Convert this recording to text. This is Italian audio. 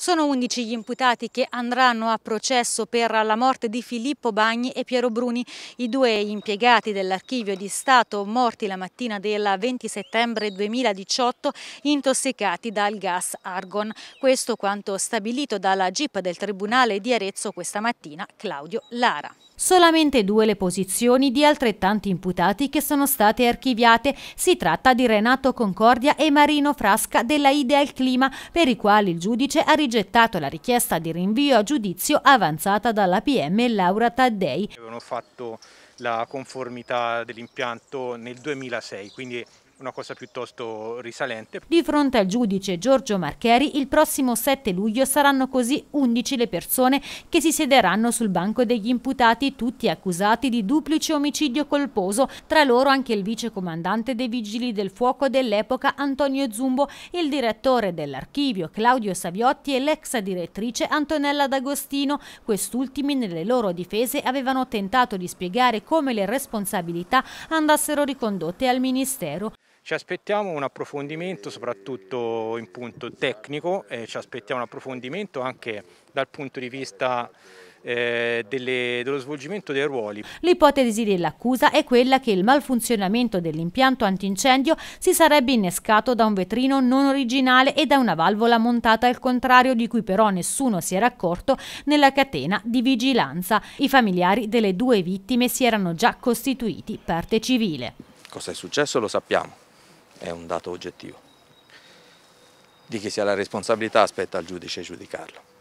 Sono 11 gli imputati che andranno a processo per la morte di Filippo Bagni e Piero Bruni, i due impiegati dell'archivio di Stato morti la mattina del 20 settembre 2018 intossicati dal gas argon. Questo quanto stabilito dalla GIP del Tribunale di Arezzo questa mattina Claudio Lara. Solamente due le posizioni di altrettanti imputati che sono state archiviate. Si tratta di Renato Concordia e Marino Frasca della Idea al Clima, per i quali il giudice ha rigettato rigettato la richiesta di rinvio a giudizio avanzata dalla PM Laura Taddei. Avevano fatto la conformità dell'impianto nel 2006, quindi una cosa piuttosto risalente. Di fronte al giudice Giorgio Marcheri, il prossimo 7 luglio saranno così 11 le persone che si siederanno sul banco degli imputati, tutti accusati di duplice omicidio colposo, tra loro anche il vicecomandante dei Vigili del Fuoco dell'epoca Antonio Zumbo, il direttore dell'archivio Claudio Saviotti e l'ex direttrice Antonella D'Agostino. Quest'ultimi nelle loro difese avevano tentato di spiegare come le responsabilità andassero ricondotte al Ministero. Ci aspettiamo un approfondimento soprattutto in punto tecnico e ci aspettiamo un approfondimento anche dal punto di vista eh, delle, dello svolgimento dei ruoli. L'ipotesi dell'accusa è quella che il malfunzionamento dell'impianto antincendio si sarebbe innescato da un vetrino non originale e da una valvola montata al contrario di cui però nessuno si era accorto nella catena di vigilanza. I familiari delle due vittime si erano già costituiti parte civile. Cosa è successo lo sappiamo, è un dato oggettivo. Di chi sia la responsabilità aspetta il giudice giudicarlo.